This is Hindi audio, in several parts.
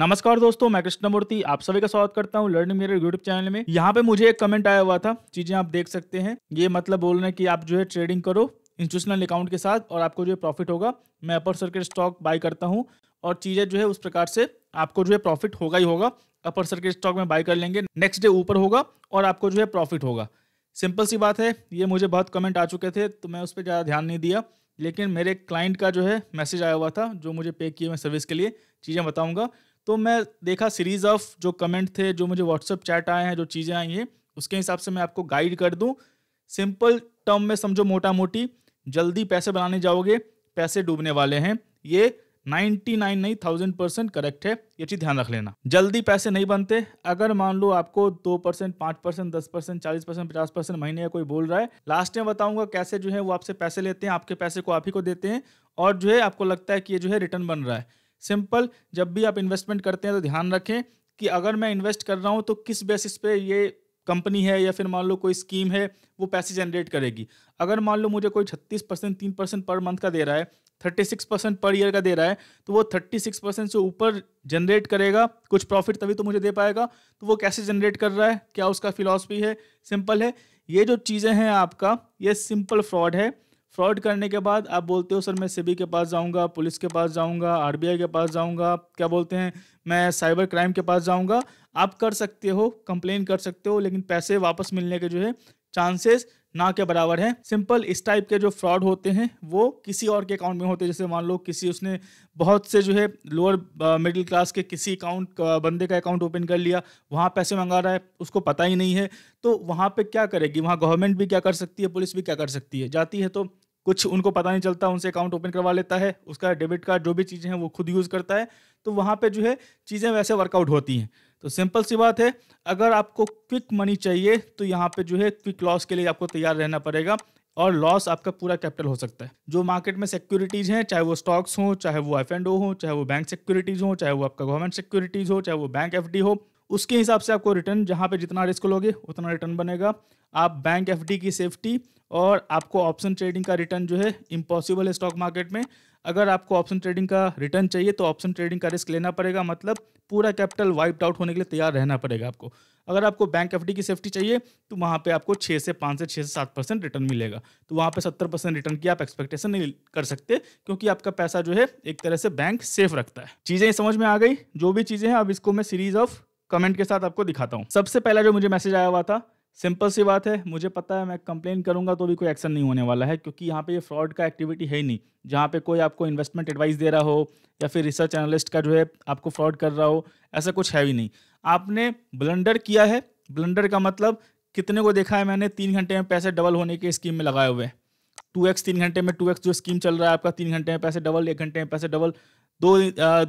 नमस्कार दोस्तों मैं कृष्णमूर्ति आप सभी का स्वागत करता हूँ लर्निंग मेरे यूट्यूब चैनल में यहाँ पे मुझे एक कमेंट आया हुआ था चीजें आप देख सकते हैं ये मतलब बोल रहे हैं कि आप जो है ट्रेडिंग करो इंस्टीट्यूशनल अकाउंट के साथ और आपको जो है प्रॉफिट होगा मैं अपर सर्किट स्टॉक बाई करता हूँ और चीज़ें जो है उस प्रकार से आपको जो है प्रॉफिट होगा ही होगा अपर सर्किट स्टॉक में बाई कर लेंगे नेक्स्ट डे ऊपर होगा और आपको जो है प्रॉफिट होगा सिंपल सी बात है ये मुझे बहुत कमेंट आ चुके थे तो मैं उस पर ज़्यादा ध्यान नहीं दिया लेकिन मेरे क्लाइंट का जो है मैसेज आया हुआ था जो मुझे पे किए मैं सर्विस के लिए चीज़ें बताऊँगा तो मैं देखा सीरीज ऑफ जो कमेंट थे जो मुझे व्हाट्सअप चैट आए हैं जो चीज़ें आई हैं उसके हिसाब से मैं आपको गाइड कर दूं सिंपल टर्म में समझो मोटा मोटी जल्दी पैसे बनाने जाओगे पैसे डूबने वाले हैं ये 99 नहीं थाउजेंड परसेंट करेक्ट है ये चीज़ ध्यान रख लेना जल्दी पैसे नहीं बनते अगर मान लो आपको दो परसेंट पांच परसेंट दस परसेंट चालीस परसेंट पचास परसेंट महीने का कोई बोल रहा है लास्ट में बताऊंगा कैसे जो है वो आपसे पैसे लेते हैं आपके पैसे को आप ही को देते हैं और जो है आपको लगता है कि ये जो है रिटर्न बन रहा है सिंपल जब भी आप इन्वेस्टमेंट करते हैं तो ध्यान रखें कि अगर मैं इन्वेस्ट कर रहा हूँ तो किस बेसिस पे ये कंपनी है या फिर मान लो कोई स्कीम है वो पैसे जनरेट करेगी अगर मान लो मुझे कोई छत्तीस परसेंट तीन परसेंट पर मंथ का दे रहा है thirty six percent per year का दे रहा है तो वो थर्टी सिक्स परसेंट से ऊपर जनरेट करेगा कुछ प्रॉफिट तभी तो मुझे दे पाएगा तो वो कैसे जनरेट कर रहा है क्या उसका फिलॉसफी है सिंपल है ये जो चीज़ें हैं आपका ये सिंपल फ्रॉड है फ्रॉड करने के बाद आप बोलते हो सर मैं सीबी के पास जाऊंगा पुलिस के पास जाऊंगा आरबीआई के पास जाऊंगा क्या बोलते हैं मैं साइबर क्राइम के पास जाऊंगा आप कर सकते हो कंप्लेन कर सकते हो लेकिन पैसे वापस मिलने के जो है चांसेस ना के बराबर है सिंपल इस टाइप के जो फ्रॉड होते हैं वो किसी और के अकाउंट में होते हैं जैसे मान लो किसी उसने बहुत से जो है लोअर मिडिल क्लास के किसी अकाउंट uh, बंदे का अकाउंट ओपन कर लिया वहाँ पैसे मंगा रहा है उसको पता ही नहीं है तो वहाँ पे क्या करेगी वहाँ गवर्नमेंट भी क्या कर सकती है पुलिस भी क्या कर सकती है जाती है तो कुछ उनको पता नहीं चलता उनसे अकाउंट ओपन करवा लेता है उसका डेबिट कार्ड जो भी चीज़ें हैं वो खुद यूज़ करता है तो वहाँ पे जो है चीज़ें वैसे वर्कआउट होती हैं तो सिंपल सी बात है अगर आपको क्विक मनी चाहिए तो यहाँ पे जो है क्विक लॉस के लिए आपको तैयार रहना पड़ेगा और लॉस आपका पूरा कैपिटल हो सकता है जो मार्केट में सिक्योरिटीज़ हैं चाहे वो स्टॉक्स हो चाहे वो एफ एंड ओ हो चाहे वो बैंक सिक्योरिटीज़ हो चाहे वो आपका गवर्नमेंट सिक्योरिटीज़ हो चाहे वो बैंक एफ हो उसके हिसाब से आपको रिटर्न जहाँ पे जितना रिस्क लोगे उतना रिटर्न बनेगा आप बैंक एफ की सेफ्टी और आपको ऑप्शन ट्रेडिंग का रिटर्न जो है इम्पॉसिबल है स्टॉक मार्केट में अगर आपको ऑप्शन ट्रेडिंग का रिटर्न चाहिए तो ऑप्शन ट्रेडिंग का रिस्क लेना पड़ेगा मतलब पूरा कैपिटल वाइप आउट होने के लिए तैयार रहना पड़ेगा आपको अगर आपको बैंक एफ की सेफ्टी चाहिए तो वहाँ पे आपको छः से पाँच से छः से सात परसेंट रिटर्न मिलेगा तो वहाँ पे सत्तर परसेंट रिटर्न की आप एक्सपेक्टेशन नहीं कर सकते क्योंकि आपका पैसा जो है एक तरह से बैंक सेफ रखता है चीज़ें समझ में आ गई जो भी चीज़ें हैं अब इसको मैं सीरीज ऑफ कमेंट के साथ आपको दिखाता हूँ सबसे पहला जो मुझे मैसेज आया हुआ था सिंपल सी बात है मुझे पता है मैं कंप्लेन करूंगा तो भी कोई एक्शन नहीं होने वाला है क्योंकि यहाँ पे ये फ्रॉड का एक्टिविटी है ही नहीं जहाँ पे कोई आपको इन्वेस्टमेंट एडवाइस दे रहा हो या फिर रिसर्च एनालिस्ट का जो है आपको फ्रॉड कर रहा हो ऐसा कुछ है ही नहीं आपने ब्लंडर किया है ब्लंडर का मतलब कितने को देखा है मैंने तीन घंटे में पैसे डबल होने के स्कीम में लगाए हुए टू एक्स तीन घंटे में टू एक्स जो स्कीम चल रहा है आपका तीन घंटे में पैसे डबल एक घंटे में पैसे डबल दो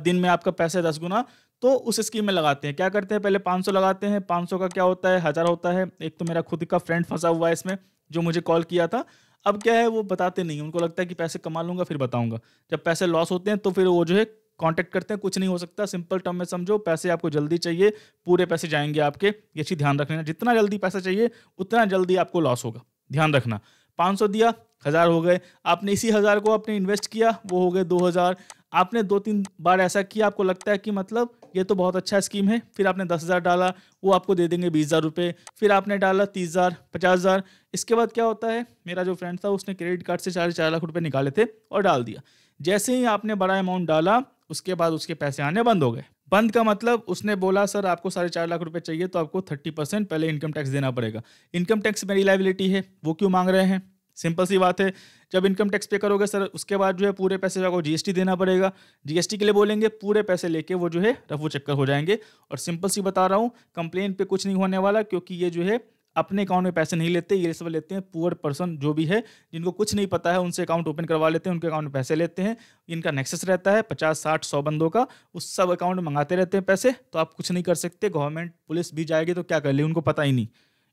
दिन में आपका पैसे दस गुना तो उस स्कीम में लगाते हैं क्या करते हैं पहले 500 लगाते हैं 500 का क्या होता है हज़ार होता है एक तो मेरा खुद का फ्रेंड फंसा हुआ है इसमें जो मुझे कॉल किया था अब क्या है वो बताते नहीं उनको लगता है कि पैसे कमा लूँगा फिर बताऊँगा जब पैसे लॉस होते हैं तो फिर वो जो है कांटेक्ट करते हैं कुछ नहीं हो सकता सिंपल टर्म में समझो पैसे आपको जल्दी चाहिए पूरे पैसे जाएंगे आपके ये चीज़ ध्यान रखना जितना जल्दी पैसा चाहिए उतना जल्दी आपको लॉस होगा ध्यान रखना पाँच दिया हज़ार हो गए आपने इसी हज़ार को आपने इन्वेस्ट किया वो हो गए दो हज़ार आपने दो तीन बार ऐसा किया आपको लगता है कि मतलब ये तो बहुत अच्छा स्कीम है फिर आपने दस हज़ार डाला वो आपको दे देंगे बीस हज़ार रुपये फिर आपने डाला तीस हज़ार पचास हज़ार इसके बाद क्या होता है मेरा जो फ्रेंड था उसने क्रेडिट कार्ड से चार चार लाख रुपये निकाले थे और डाल दिया जैसे ही आपने बड़ा अमाउंट डाला उसके बाद उसके पैसे आने बंद हो गए बंद का मतलब उसने बोला सर आपको साढ़े चार लाख रुपए चाहिए तो आपको थर्टी परसेंट पहले इनकम टैक्स देना पड़ेगा इनकम टैक्स मेरी लाइबिलिटी है वो क्यों मांग रहे हैं सिंपल सी बात है जब इनकम टैक्स पे करोगे सर उसके बाद जो है पूरे पैसे आपको जीएसटी देना पड़ेगा जीएसटी के लिए बोलेंगे पूरे पैसे लेके वो जो है रफू चक्कर हो जाएंगे और सिंपल सी बता रहा हूँ कंप्लेन पे कुछ नहीं होने वाला क्योंकि ये जो है अपने अकाउंट में पैसे नहीं लेते ये सब लेते हैं पुअर पर्सन जो भी है जिनको कुछ नहीं पता है उनसे अकाउंट ओपन करवा लेते हैं उनके अकाउंट में पैसे लेते हैं इनका नेक्सेस रहता है पचास साठ सौ बंदों का उस सब अकाउंट में मंगाते रहते हैं पैसे तो आप कुछ नहीं कर सकते गवर्नमेंट पुलिस भी जाएगी तो क्या कर ले उनको पता ही नहीं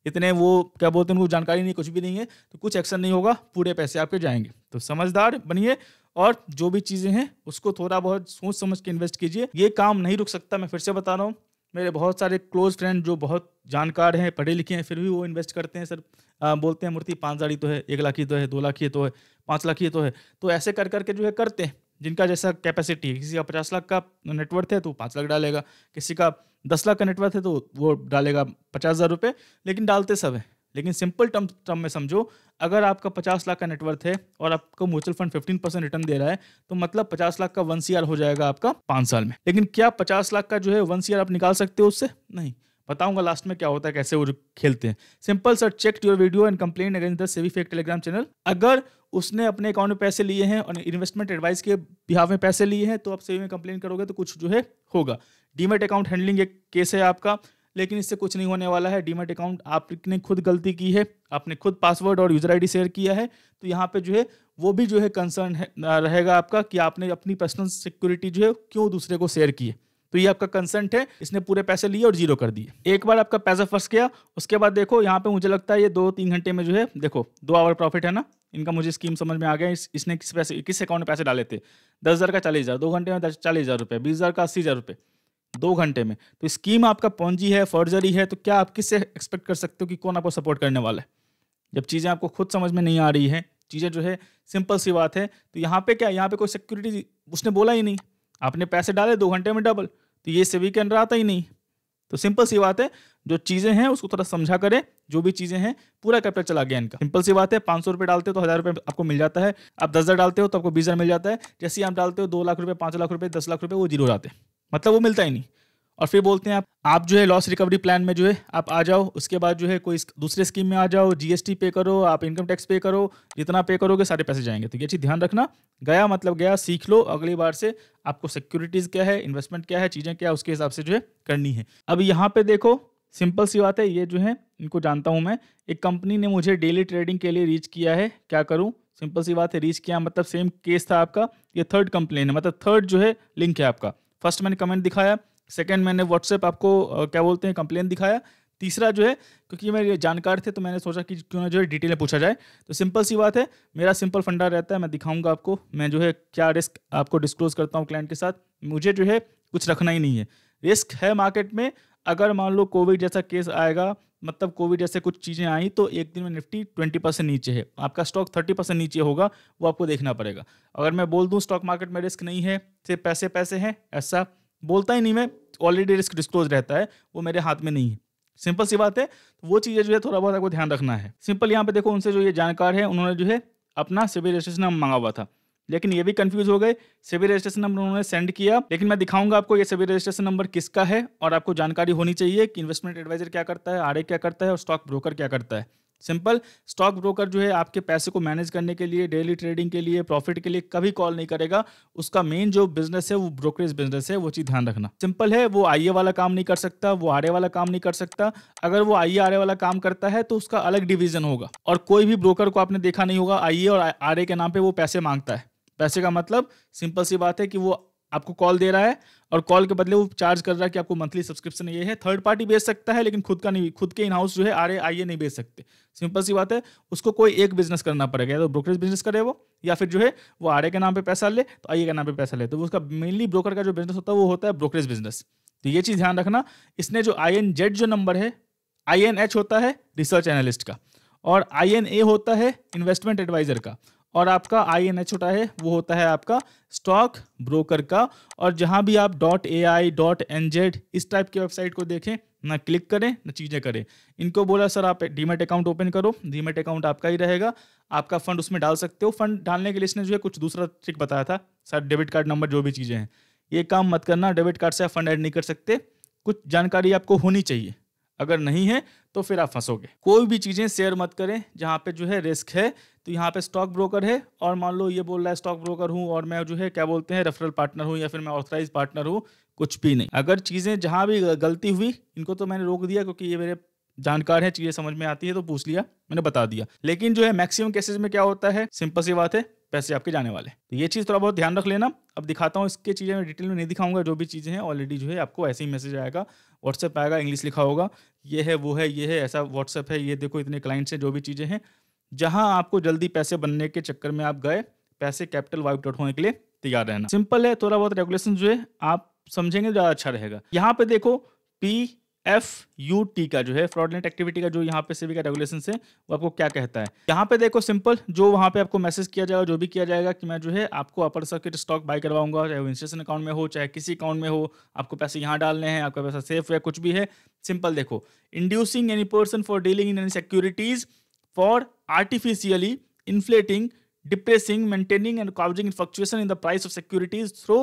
इतने वो क्या बोलते हैं उनको जानकारी नहीं कुछ भी नहीं है तो कुछ एक्शन नहीं होगा पूरे पैसे आपके जाएंगे तो समझदार बनिए और जो भी चीज़ें हैं उसको थोड़ा बहुत सोच समझ के इन्वेस्ट कीजिए ये काम नहीं रुक सकता मैं फिर से बता रहा हूँ मेरे बहुत सारे क्लोज फ्रेंड जो बहुत जानकार हैं पढ़े लिखे हैं फिर भी वो इन्वेस्ट करते हैं सर आ, बोलते हैं मूर्ति पाँच हज़ार ही तो है एक लाख ही तो है दो लाख ही तो है पाँच लाख ही तो है तो ऐसे कर करके जो है करते हैं जिनका जैसा कैपेसिटी है किसी का पचास लाख का नेटवर्थ है तो पाँच लाख डालेगा किसी का दस लाख का नेटवर्थ है तो वो डालेगा पचास हज़ार रुपये लेकिन डालते सब है लेकिन सिंपल टर्म टर्म में समझो अगर आपका पचास लाख का नेटवर्थ है और आपको mutual fund fifteen percent return दे रहा है तो मतलब पचास लाख का वन सी हो जाएगा आपका पाँच साल में लेकिन क्या पचास लाख का जो है वन सी आप निकाल सकते हो उससे नहीं बताऊंगा लास्ट में क्या होता है कैसे वो खेलते हैं simple sir check your video and complain against the SEBI fake Telegram channel अगर उसने अपने अकाउंट में पैसे लिए हैं और इन्वेस्टमेंट एडवाइस के बिहाव में पैसे लिए हैं तो आप सेवी में कंप्लेन करोगे तो कुछ जो है होगा डीमेट अकाउंट हैंडलिंग एक केस है आपका लेकिन इससे कुछ नहीं होने वाला है डीमेट अकाउंट आपने खुद गलती की है आपने खुद पासवर्ड और यूजर आईडी शेयर किया है तो यहाँ पे जो है वो भी जो है कंसर्न रहेगा आपका कि आपने अपनी पर्सनल सिक्योरिटी जो है क्यों दूसरे को शेयर की है तो ये आपका कंसेंट है इसने पूरे पैसे लिए और जीरो कर दिए एक बार आपका पैसा फंस गया उसके बाद देखो यहाँ पे मुझे लगता है ये दो तीन घंटे में जो है देखो दो आवर प्रॉफिट है ना इनका मुझे स्कीम समझ में आ गया इस, इसने किस पैसे किस अकाउंट में पैसे डाले थे दस हज़ार का चालीस हज़ार दो घंटे में चालीस हज़ार रुपये बीस हज़ार का अस्सी हज़ार रुपये दो घंटे में तो स्कीम आपका पौजी है फॉर्जरी है तो क्या आप किससे एक्सपेक्ट कर सकते हो कि कौन आपको सपोर्ट करने वाला है जब चीज़ें आपको खुद समझ में नहीं आ रही है चीज़ें जो है सिंपल सी बात है तो यहाँ पे क्या यहाँ पे कोई सिक्योरिटी उसने बोला ही नहीं आपने पैसे डाले दो घंटे में डबल तो ये के अंदर आता ही नहीं तो सिंपल सी बात है जो चीज़ें हैं उसको थोड़ा समझा करें जो भी चीज़ें हैं पूरा कैपिटल चला गया इनका सिंपल सी बात है पांच सौ रुपये डालते हो तो हज़ार रुपये आपको मिल जाता है आप दस हज़ार डालते हो तो आपको बीस हज़ार मिल जाता है जैसे आप डालते हो दो लाख रुपए पांच लाख रुपए दस लाख रुपए वो जीरो जाते हैं मतलब वो मिलता ही नहीं और फिर बोलते हैं आप आप जो है लॉस रिकवरी प्लान में जो है आप आ जाओ उसके बाद जो है कोई दूसरे स्कीम में आ जाओ जीएसटी पे करो आप इनकम टैक्स पे करो जितना पे करोगे सारे पैसे जाएंगे तो ये चीज़ ध्यान रखना गया मतलब गया सीख लो अगली बार से आपको सिक्योरिटीज़ क्या है इन्वेस्टमेंट क्या है चीज़ें क्या है उसके हिसाब से जो है करनी है अब यहाँ पे देखो सिंपल सी बात है ये जो है इनको जानता हूँ मैं एक कंपनी ने मुझे डेली ट्रेडिंग के लिए रीच किया है क्या करूँ सिंपल सी बात है रीच किया मतलब सेम केस था आपका ये थर्ड कंप्लेन है मतलब थर्ड जो है लिंक है आपका फर्स्ट मैंने कमेंट दिखाया सेकेंड मैंने व्हाट्सएप आपको क्या बोलते हैं कंप्लेन दिखाया तीसरा जो है क्योंकि मैं जानकार थे तो मैंने सोचा कि क्यों ना जो है डिटेल में पूछा जाए तो सिंपल सी बात है मेरा सिंपल फंडा रहता है मैं दिखाऊंगा आपको मैं जो है क्या रिस्क आपको डिस्क्लोज करता हूँ क्लाइंट के साथ मुझे जो है कुछ रखना ही नहीं है रिस्क है मार्केट में अगर मान लो कोविड जैसा केस आएगा मतलब कोविड जैसे कुछ चीज़ें आई तो एक दिन में निफ्टी ट्वेंटी परसेंट नीचे है आपका स्टॉक थर्टी परसेंट नीचे होगा वो आपको देखना पड़ेगा अगर मैं बोल दूँ स्टॉक मार्केट में रिस्क नहीं है सिर्फ पैसे पैसे हैं ऐसा बोलता ही नहीं मैं ऑलरेडी रिस्क डिस्क्लोज रहता है वो मेरे हाथ में नहीं है सिंपल सी बात है तो वो चीज़ें जो है थोड़ा बहुत आपको ध्यान रखना है सिंपल यहाँ पे देखो उनसे जो ये जानकार है उन्होंने जो है अपना सिविल रजिस्ट्रेशन नंबर मांगा हुआ था लेकिन ये भी कंफ्यूज हो गए सिविल रजिस्ट्रेशन नंबर उन्होंने सेंड किया लेकिन मैं दिखाऊंगा आपको ये सिविल रजिस्ट्रेशन नंबर किसका है और आपको जानकारी होनी चाहिए कि इन्वेस्टमेंट एडवाइजर क्या करता है आर क्या करता है और स्टॉक ब्रोकर क्या करता है सिंपल स्टॉक ब्रोकर जो है आपके पैसे को मैनेज करने के लिए डेली ट्रेडिंग के लिए प्रॉफिट के लिए कभी कॉल नहीं करेगा उसका मेन जो बिजनेस है वो ब्रोकरेज बिजनेस है वो चीज ध्यान रखना सिंपल है वो आईए वाला काम नहीं कर सकता वो आरे वाला काम नहीं कर सकता अगर वो आईए आरए वाला काम करता है तो उसका अलग डिविजन होगा और कोई भी ब्रोकर को आपने देखा नहीं होगा आईए और आरे के नाम पर वो पैसे मांगता है पैसे का मतलब सिंपल सी बात है कि वो आपको कॉल दे रहा है और कॉल के बदले वो चार्ज कर रहा है कि आपको मंथली सब्सक्रिप्शन ये है थर्ड पार्टी बेच सकता है लेकिन खुद का नहीं खुद के इन हाउस जो है आर आई नहीं बेच सकते सिंपल सी बात है उसको कोई एक बिजनेस करना पड़ेगा तो ब्रोकरेज बिजनेस करे वो या फिर जो है वो आर के नाम पर पैसा ले तो आई के नाम पर पैसा ले तो उसका मेनली ब्रोकर का जो बिजनेस होता है वो होता है ब्रोकरेज बिजनेस तो ये चीज़ ध्यान रखना इसने जो आई एन जेड जो नंबर है आई एन एच होता है रिसर्च एनालिस्ट का और आई एन ए होता है इन्वेस्टमेंट एडवाइजर का और आपका आई एन एच होता है वो होता है आपका स्टॉक ब्रोकर का और जहाँ भी आप dot A I dot N Z इस टाइप की वेबसाइट को देखें ना क्लिक करें ना चीज़ें करें इनको बोला सर आप डीमेट अकाउंट ओपन करो डीमेट अकाउंट आपका ही रहेगा आपका फंड उसमें डाल सकते हो फंड डालने के लिए इसने जो है कुछ दूसरा ट्रिक बताया था सर डेबिट कार्ड नंबर जो भी चीज़ें हैं ये काम मत करना डेबिट कार्ड से आप फंड ऐड नहीं कर सकते कुछ जानकारी आपको होनी चाहिए अगर नहीं है तो फिर आप फंसोगे कोई भी चीज़ें शेयर मत करें जहां पे जो है रिस्क है तो यहाँ पे स्टॉक ब्रोकर है और मान लो ये बोल रहा है स्टॉक ब्रोकर हूँ और मैं जो है क्या बोलते हैं रेफरल पार्टनर हूँ या फिर मैं ऑथराइज पार्टनर हूँ कुछ भी नहीं अगर चीज़ें जहां भी गलती हुई इनको तो मैंने रोक दिया क्योंकि ये मेरे जानकार है चीज़ें समझ में आती है तो पूछ लिया मैंने बता दिया लेकिन जो है मैक्सिमम केसेस में क्या होता है सिंपल सी बात है पैसे आपके जाने वाले तो ये चीज़ थोड़ा बहुत ध्यान रख लेना अब दिखाता हूँ इसके चीज़ें मैं डिटेल में नहीं दिखाऊंगा जो भी चीज़ें हैं ऑलरेडी जो है आपको ऐसे ही मैसेज आएगा व्हाट्सएप आएगा इंग्लिश लिखा होगा ये है वो है ये है ऐसा व्हाट्सएप है ये देखो इतने क्लाइंट्स हैं जो भी चीज़ें हैं जहाँ आपको जल्दी पैसे बनने के चक्कर में आप गए पैसे कैपिटल वाइप आउट होने के लिए तैयार रहना सिंपल है थोड़ा बहुत रेगुलेशन जो है आप समझेंगे तो ज़्यादा अच्छा रहेगा यहाँ पे देखो पी एफ यू टी का जो है फ्रॉडलेंट एक्टिविटी का जो यहाँ पे सिविक रेगुलेशन से वो आपको क्या कहता है यहाँ पे देखो सिंपल जो वहाँ पे आपको मैसेज किया जाएगा जो भी किया जाएगा कि मैं जो है आपको अपर सर्किट स्टॉक बाय करवाऊंगा चाहे वो इंस्टेशन अकाउंट में हो चाहे किसी अकाउंट में हो आपको पैसे यहाँ डालने हैं आपका पैसा सेफ है कुछ भी है सिंपल देखो inducing any person for dealing in any securities for artificially inflating depressing maintaining and causing fluctuation in the price of securities through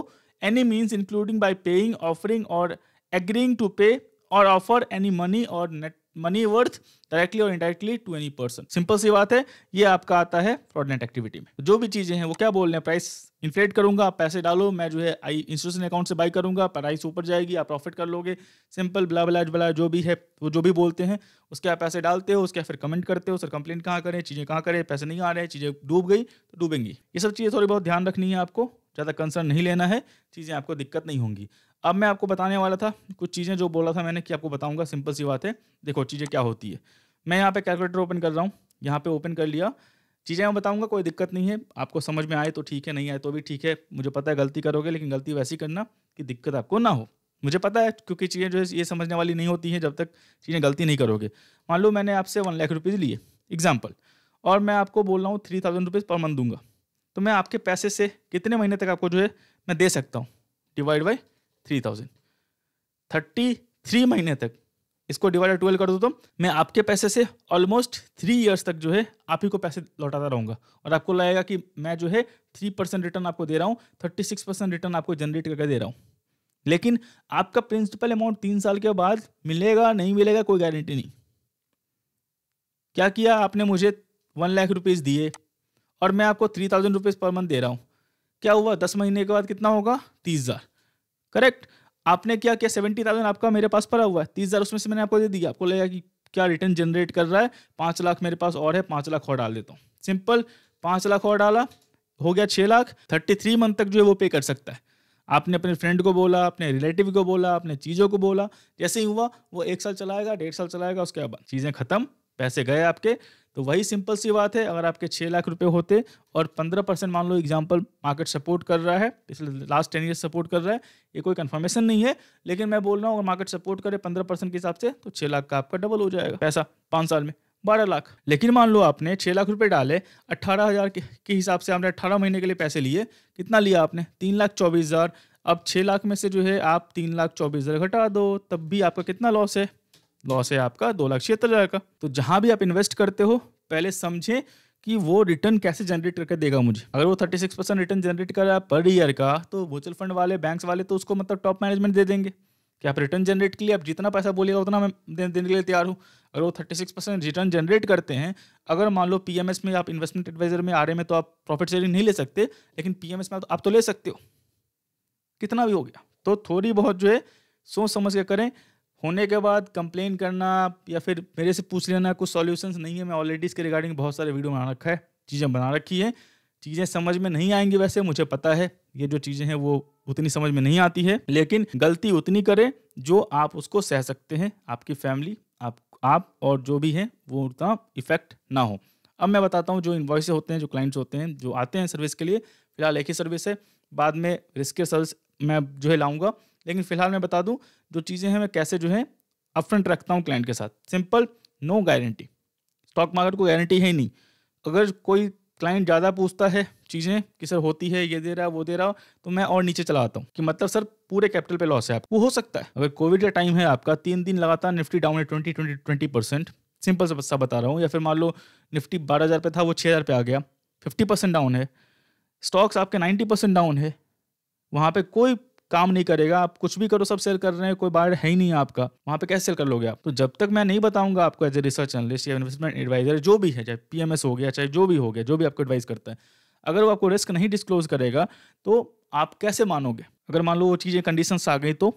any means including by paying offering और एग्रींग टू पे और ऑफर एनी मनी और नेट मनी वर्थ डायरेक्टली और indirectly to any person simple सी बात है ये आपका आता है फ्रॉडलेंट एक्टिविटी में जो भी चीजें हैं वो क्या बोल रहे हैं प्राइस इन्फ्लेट करूंगा आप पैसे डालो मैं जो है आई इंस्टीट्यूशन अकाउंट से बाई करूंगा प्राइस ऊपर जाएगी आप प्रॉफिट कर लोगे सिंपल ब्ला ब्लाज बला जो भी है वो जो भी बोलते हैं उसके आप पैसे डालते हो उसके फिर कमेंट करते हो सर कंप्लेंट कहाँ करें चीज़ें कहाँ करें पैसे नहीं आ रहे चीज़ें डूब गई तो डूबेंगी ये सब चीज़ें थोड़ी बहुत ध्यान रखनी है आपको ज़्यादा कंसर्न नहीं लेना है चीज़ें आपको दिक्कत नहीं होंगी अब मैं आपको बताने वाला था कुछ चीज़ें जो बोला था मैंने कि आपको बताऊंगा सिंपल सी बात है देखो चीज़ें क्या होती है मैं यहाँ पे कैलकुलेटर ओपन कर रहा हूँ यहाँ पे ओपन कर लिया चीज़ें मैं बताऊंगा कोई दिक्कत नहीं है आपको समझ में आए तो ठीक है नहीं आए तो भी ठीक है मुझे पता है गलती करोगे लेकिन गलती वैसी करना कि दिक्कत आपको ना हो मुझे पता है क्योंकि चीज़ें जो है ये समझने वाली नहीं होती हैं जब तक चीज़ें गलती नहीं करोगे मान लो मैंने आपसे वन लाख रुपीज़ लिए एग्जाम्पल और मैं आपको बोल रहा हूँ three thousand rupees per month दूंगा तो मैं आपके पैसे से कितने महीने तक आपको जो है मैं दे सकता हूँ divide by three thousand thirty three महीने तक इसको डिवाइड ट्वेल्व कर दो तो मैं आपके पैसे से ऑलमोस्ट थ्री ईयर्स तक जो है आप ही को पैसे लौटाता रहूँगा और आपको लगेगा कि मैं जो है थ्री परसेंट रिटर्न आपको दे रहा हूँ थर्टी सिक्स परसेंट रिटर्न आपको जनरेट करके दे रहा हूँ लेकिन आपका प्रिंसिपल अमाउंट तीन साल के बाद मिलेगा नहीं मिलेगा कोई गारंटी नहीं क्या किया आपने मुझे वन लाख रुपीज़ दिए और मैं आपको three thousand rupees per month दे रहा हूँ क्या हुआ दस महीने के बाद कितना होगा तीस हज़ार करेक्ट आपने क्या किया सेवेंटी थाउजेंड आपका मेरे पास पड़ा हुआ है तीस हजार उसमें से मैंने आपको दे दिया आपको लगेगा कि क्या रिटर्न जनरेट कर रहा है पांच लाख मेरे पास और है पांच लाख और डाल देता हूँ सिंपल पांच लाख और डाला हो गया छह लाख थर्टी थ्री मंथ तक जो है वो पे कर सकता है आपने अपने फ्रेंड को बोला अपने रिलेटिव को बोला अपने चीज़ों को बोला जैसे ही हुआ वो एक साल चलाएगा डेढ़ साल चलाएगा उसके बाद चीज़ें खत्म पैसे गए आपके तो वही सिंपल सी बात है अगर आपके छः लाख रुपए होते और पंद्रह परसेंट मान लो एग्जाम्पल मार्केट सपोर्ट कर रहा है पिछले लास्ट टेन ईयर सपोर्ट कर रहा है ये कोई कंफर्मेशन नहीं है लेकिन मैं बोल रहा हूँ अगर मार्केट सपोर्ट करे पंद्रह परसेंट के हिसाब से तो छः लाख का आपका डबल हो जाएगा पैसा पाँच साल में बारह लाख लेकिन मान लो आपने छः लाख रुपये डाले अट्ठारह हज़ार के हिसाब से आपने अट्ठारह महीने के लिए पैसे लिए कितना लिया आपने तीन लाख चौबीस हज़ार अब छः लाख में से जो है आप तीन लाख चौबीस हज़ार घटा दो तब भी आपका कितना लॉस है लॉस है आपका दो लाख छिहत्तर हज़ार का तो जहां भी आप इन्वेस्ट करते हो पहले समझें कि वो रिटर्न कैसे जनरेट करके देगा मुझे अगर वो thirty six percent return generate कर रहा है पर ईयर का तो म्यूचुअल फंड वाले बैंक वाले तो उसको मतलब टॉप मैनेजमेंट दे देंगे कि आप रिटर्न जनरेट के लिए आप जितना पैसा बोलेगा उतना मैं देने के लिए तैयार हूँ अगर वो thirty six percent return generate करते हैं अगर मान लो पी में आप इन्वेस्टमेंट एडवाइजर में आ रहे में तो आप प्रॉफिट शेयरिंग नहीं ले सकते लेकिन पी में आप तो ले सकते हो कितना भी हो गया तो थोड़ी बहुत जो है सोच समझ के करें होने के बाद कंप्लेन करना या फिर मेरे से पूछ लेना कुछ सॉल्यूशंस नहीं है मैं ऑलरेडी इसके रिगार्डिंग बहुत सारे वीडियो बना रखा है चीज़ें बना रखी हैं चीज़ें समझ में नहीं आएंगी वैसे मुझे पता है ये जो चीज़ें हैं वो उतनी समझ में नहीं आती है लेकिन गलती उतनी करें जो आप उसको सह सकते हैं आपकी फैमिली आप आप और जो भी हैं वो उतना इफेक्ट ना हो अब मैं बताता हूँ जो इन्वॉइस होते हैं जो क्लाइंट्स होते हैं जो आते हैं सर्विस के लिए फिलहाल एक ही सर्विस है बाद में रिस्क सर्विस मैं जो है लाऊँगा लेकिन फिलहाल मैं बता दूं जो चीज़ें हैं मैं कैसे जो है अपफ्रंट रखता हूँ क्लाइंट के साथ simple no guarantee stock market को गारंटी है ही नहीं अगर कोई क्लाइंट ज़्यादा पूछता है चीज़ें कि सर होती है ये दे रहा वो दे रहा हो तो मैं और नीचे चला आता हूँ कि मतलब सर पूरे कैपिटल पे लॉस है आपको वो हो सकता है अगर कोविड का टाइम है आपका तीन दिन लगातार निफ्टी डाउन है twenty twenty twenty percent simple से बच्चा बता रहा हूँ या फिर मान लो निफ्टी बारह हज़ार पे था वो छः हज़ार पे आ गया फिफ्टी परसेंट डाउन है स्टॉक्स आपके नाइन्टी परसेंट डाउन है वहाँ पर कोई काम नहीं करेगा आप कुछ भी करो सब सेल कर रहे हैं कोई बायर है ही नहीं आपका वहाँ पे कैसे सेल कर लोगे आप तो जब तक मैं नहीं बताऊंगा आपको एज ए रिसर्च एनलिस्ट या इन्वेस्टमेंट एडवाइजर जो भी है चाहे पी हो गया चाहे जो भी हो गया जो भी आपको एडवाइस करता है अगर वो आपको रिस्क नहीं डिस्क्लोज करेगा तो आप कैसे मानोगे अगर मान लो वो चीज़ें कंडीशन आ गई तो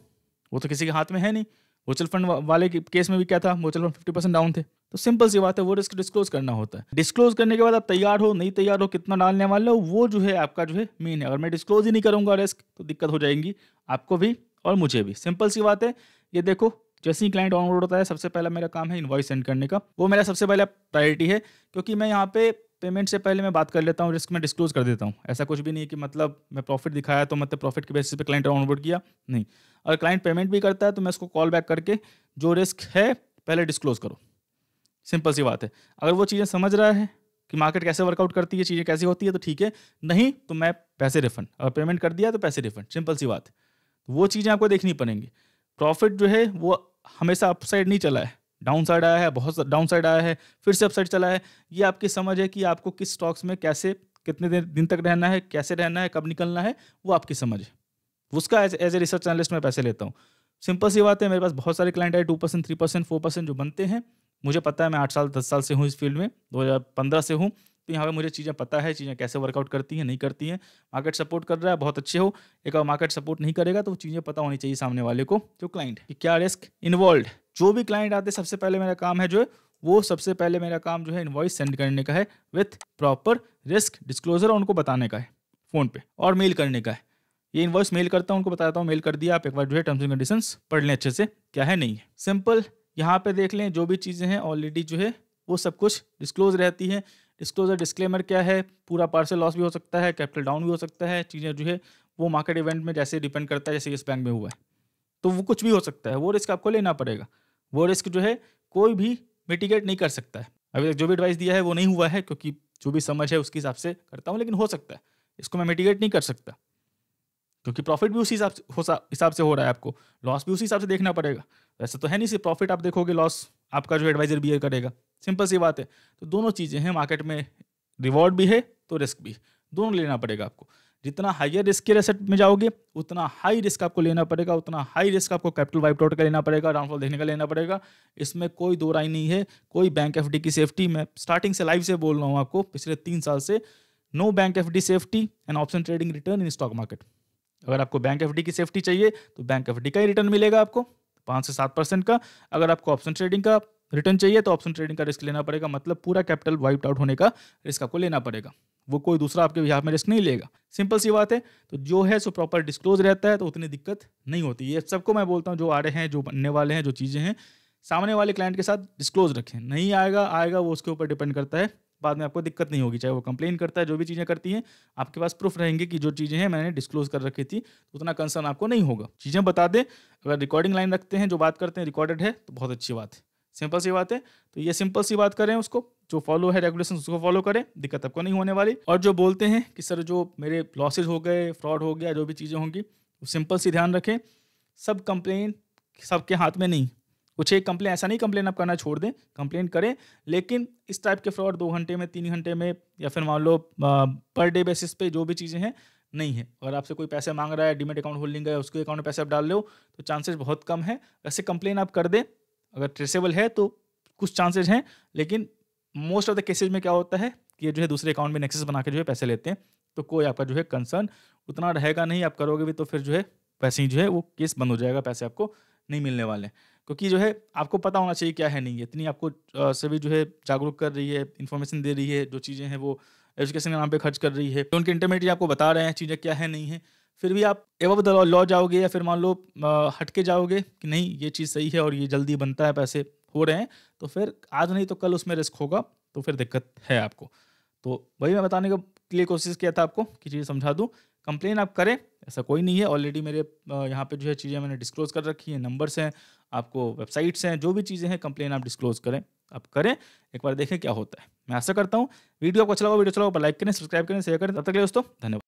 वो तो किसी के हाथ में है नहीं म्यूचुअल फंड वाले केस में भी क्या था mutual fund fifty percent down थे तो सिंपल सी बात है वो रिस्क डिस्क्लोज करना होता है डिस्क्लोज करने के बाद आप तैयार हो नहीं तैयार हो कितना डालने वाले हो वो जो है आपका जो है मेन है अगर मैं डिस्क्लोज ही नहीं करूंगा रिस्क तो दिक्कत हो जाएंगी आपको भी और मुझे भी सिंपल सी बात है ये देखो जैसे ही क्लाइंट ऑनबोर्ड होता है सबसे पहला मेरा काम है इन्वॉइस सेंड करने का वो मेरा सबसे पहला प्रायोरिटी है क्योंकि मैं यहाँ पे पेमेंट से पहले मैं बात कर लेता हूँ रिस्क में डिस्क्लोज कर देता हूँ ऐसा कुछ भी नहीं कि मतलब मैं प्रॉफिट दिखाया तो मतलब प्रॉफिट के बेसिस पे क्लाइंट ऑनबोर्ड किया नहीं अगर क्लाइंट पेमेंट भी करता है तो मैं उसको कॉल बैक करके जो रिस्क है पहले डिस्क्लोज करो सिंपल सी बात है अगर वो चीज़ें समझ रहा है कि मार्केट कैसे वर्कआउट करती है चीज़ें कैसी होती है तो ठीक है नहीं तो मैं पैसे रिफंड अगर पेमेंट कर दिया तो पैसे रिफंड सिंपल सी बात है तो वो चीज़ें आपको देखनी पड़ेंगी प्रॉफिट जो है वो हमेशा अपसाइड नहीं चला है डाउन साइड आया है बहुत डाउन साइड आया है फिर से अपसाइड चला है ये आपकी समझ है कि आपको किस स्टॉक्स में कैसे कितने दिन तक रहना है कैसे रहना है कब निकलना है वो आपकी समझ है उसका as as a research analyst मैं पैसे लेता हूँ सिंपल सी बात है मेरे पास बहुत सारे क्लाइंट है two percent three percent four percent जो बनते हैं मुझे पता है मैं आठ साल दस साल से हूँ इस फील्ड में दो हज़ार पंद्रह से हूँ तो यहाँ पे मुझे चीज़ें पता है चीज़ें कैसे वर्कआउट करती हैं नहीं करती हैं मार्केट सपोर्ट कर रहा है बहुत अच्छे हो एक बार मार्केट सपोर्ट नहीं करेगा तो वो चीज़ें पता होनी चाहिए सामने वाले को जो क्लाइंट कि क्या रिस्क इन्वॉल्व जो भी क्लाइंट आते सबसे पहले मेरा काम है जो है वो सबसे पहले मेरा काम जो है इन्वॉइस सेंड करने का है विथ प्रॉपर रिस्क डिस्क्लोजर उनको बताने का है फ़ोन पे और मेल करने का है ये इन्वॉइस मेल करता हूँ उनको बताता हूँ मेल कर दिया आप एक बार जो है टर्म्स एंड कंडीशन पढ़ लें अच्छे से क्या है नहीं है सिंपल यहाँ पे देख लें जो भी चीज़ें हैं ऑलरेडी जो है वो सब कुछ डिस्क्लोज रहती है डिस्क्लोजर डिस्क्लेमर क्या है पूरा पार्सल लॉस भी हो सकता है कैपिटल डाउन भी हो सकता है चीज़ें जो है वो मार्केट इवेंट में जैसे डिपेंड करता है जैसे इस बैंक में हुआ है तो वो कुछ भी हो सकता है वो रिस्क आपको लेना पड़ेगा वो रिस्क जो है कोई भी मिटिगेट नहीं कर सकता है अभी तक जो भी एडवाइस दिया है वो नहीं हुआ है क्योंकि जो भी समझ है उसके हिसाब से करता हूँ लेकिन हो सकता है इसको मैं मिटिगेट नहीं कर सकता क्योंकि प्रॉफिट भी उसी हिसाब से हिसाब से हो रहा है आपको लॉस भी उसी हिसाब से देखना पड़ेगा ऐसा तो है नहीं सिर्फ प्रॉफिट आप देखोगे लॉस आपका जो एडवाइजर बिहेव करेगा सिंपल सी बात है तो दोनों चीज़ें हैं मार्केट में रिवॉर्ड भी है तो रिस्क भी दोनों लेना पड़ेगा आपको जितना हाइयर रिस्क के एसेट में जाओगे उतना हाई रिस्क आपको लेना पड़ेगा उतना हाई रिस्क आपको कैपिटल वाइप आउट का लेना पड़ेगा डाउनफॉल देखने का लेना पड़ेगा इसमें कोई दो राय नहीं है कोई बैंक एफ की सेफ्टी मैं स्टार्टिंग से लाइव से बोल रहा हूँ आपको पिछले तीन साल से no bank F safety and option trading return in stock market अगर आपको बैंक एफ की सेफ्टी चाहिए तो बैंक एफ का ही रिटर्न मिलेगा आपको पाँच से सात परसेंट का अगर आपको ऑप्शन ट्रेडिंग का रिटर्न चाहिए तो ऑप्शन ट्रेडिंग का रिस्क लेना पड़ेगा मतलब पूरा कैपिटल वाइप आउट होने का रिस्क आपको लेना पड़ेगा वो कोई दूसरा आपके बिहार में रिस्क नहीं लेगा सिंपल सी बात है तो जो है सो प्रॉपर डिस्क्लोज रहता है तो उतनी दिक्कत नहीं होती ये सबको मैं बोलता हूँ जो आ रहे हैं जो बनने वाले हैं जो चीज़ें हैं सामने वाले क्लाइंट के साथ डिस्क्लोज रखें नहीं आएगा आएगा वो उसके ऊपर डिपेंड करता है बाद में आपको दिक्कत नहीं होगी चाहे वो कंप्लेन करता है जो भी चीज़ें करती हैं आपके पास प्रूफ रहेंगे कि जो चीज़ें हैं मैंने डिस्क्लोज कर रखी थी तो उतना कंसर्न आपको नहीं होगा चीज़ें बता दें अगर रिकॉर्डिंग लाइन रखते हैं जो बात करते हैं रिकॉर्डेड है तो बहुत अच्छी बात है सिंपल सी बात है तो ये सिंपल सी बात करें उसको जो फॉलो है रेगुलेशन उसको फॉलो करें दिक्कत आपको नहीं होने वाली और जो बोलते हैं कि सर जो मेरे लॉसेज हो गए फ्रॉड हो गया जो भी चीज़ें होंगी वो सिंपल सी ध्यान रखें सब कंप्लेन सबके हाथ में नहीं कुछ एक कंप्लेन ऐसा नहीं कंप्लेन आप करना छोड़ दें कंप्लेन करें लेकिन इस टाइप के फ्रॉड दो घंटे में तीन घंटे में या फिर मान लो पर डे बेसिस पे जो भी चीज़ें हैं नहीं है अगर आपसे कोई पैसे मांग रहा है डीमेट अकाउंट होल्डिंग है उसके अकाउंट में पैसे आप डाल लो तो चांसेस बहुत कम है वैसे कंप्लेन आप कर दें अगर ट्रेसेबल है तो कुछ चांसेज हैं लेकिन मोस्ट ऑफ द केसेज में क्या होता है कि जो है दूसरे अकाउंट में नेक्सेस बना के जो है पैसे लेते हैं तो कोई आपका जो है कंसर्न उतना रहेगा नहीं आप करोगे भी तो फिर जो है पैसे ही जो है वो केस बंद हो जाएगा पैसे आपको नहीं मिलने वाले क्योंकि जो है आपको पता होना चाहिए क्या है नहीं इतनी आपको सभी जो है जागरूक कर रही है इन्फॉर्मेशन दे रही है जो चीज़ें हैं वो एजुकेशन के नाम पे खर्च कर रही है तो उनके इंटरमीडिएट आपको बता रहे हैं चीज़ें क्या है नहीं है फिर भी आप एवब लॉ जाओगे या फिर मान लो हटके जाओगे कि नहीं ये चीज़ सही है और ये जल्दी बनता है पैसे हो रहे हैं तो फिर आज नहीं तो कल उसमें रिस्क होगा तो फिर दिक्कत है आपको तो वही मैं बताने के लिए कोशिश किया था आपको कि चीज़ समझा दूँ कंप्लेन आप करें ऐसा कोई नहीं है ऑलरेडी मेरे यहाँ पे जो है चीज़ें मैंने डिस्क्लोज कर रखी है नंबर्स हैं आपको वेबसाइट्स हैं जो भी चीज़ें हैं कंप्लेन आप डिस्क्लोज करें आप करें एक बार देखें क्या होता है मैं आशा करता हूँ वीडियो आपको अच्छा लगा वीडियो चलाओ अच्छा लगा लाइक करें सब्सक्राइब करें शेयर करें तब तक के दोस्तों धन्यवाद